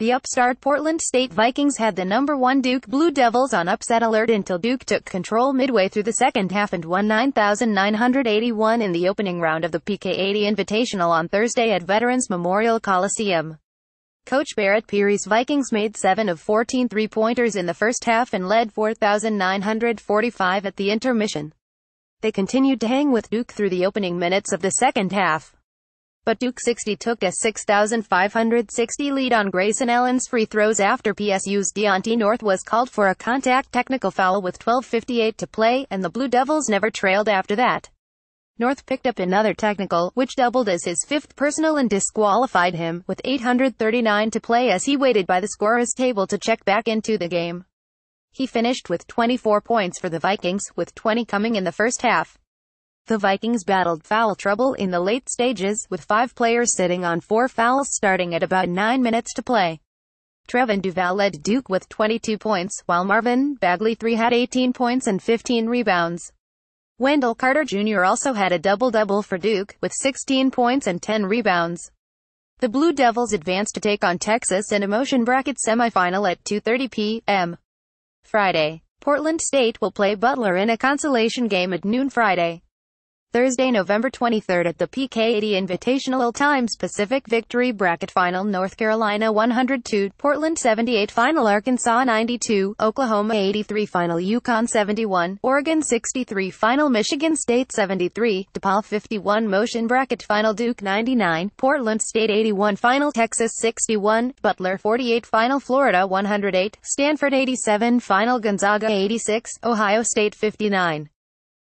The upstart Portland State Vikings had the number one Duke Blue Devils on upset alert until Duke took control midway through the second half and won 9,981 in the opening round of the PK80 Invitational on Thursday at Veterans Memorial Coliseum. Coach Barrett Peary's Vikings made 7 of 14 three-pointers in the first half and led 4,945 at the intermission. They continued to hang with Duke through the opening minutes of the second half but Duke 60 took a 6,560 lead on Grayson Allen's free throws after PSU's Deontay North was called for a contact technical foul with 12.58 to play, and the Blue Devils never trailed after that. North picked up another technical, which doubled as his fifth personal and disqualified him, with 839 to play as he waited by the scorer's table to check back into the game. He finished with 24 points for the Vikings, with 20 coming in the first half. The Vikings battled foul trouble in the late stages, with five players sitting on four fouls starting at about nine minutes to play. Trevin Duval led Duke with 22 points, while Marvin Bagley III had 18 points and 15 rebounds. Wendell Carter Jr. also had a double-double for Duke, with 16 points and 10 rebounds. The Blue Devils advanced to take on Texas in a motion bracket semifinal at 2.30 p.m. Friday. Portland State will play Butler in a consolation game at noon Friday. Thursday, November 23 at the PK80 Invitational All Times Pacific Victory Bracket Final North Carolina 102, Portland 78 Final Arkansas 92, Oklahoma 83 Final Yukon 71, Oregon 63 Final Michigan State 73, DePaul 51 Motion Bracket Final Duke 99, Portland State 81 Final Texas 61, Butler 48 Final Florida 108, Stanford 87 Final Gonzaga 86, Ohio State 59.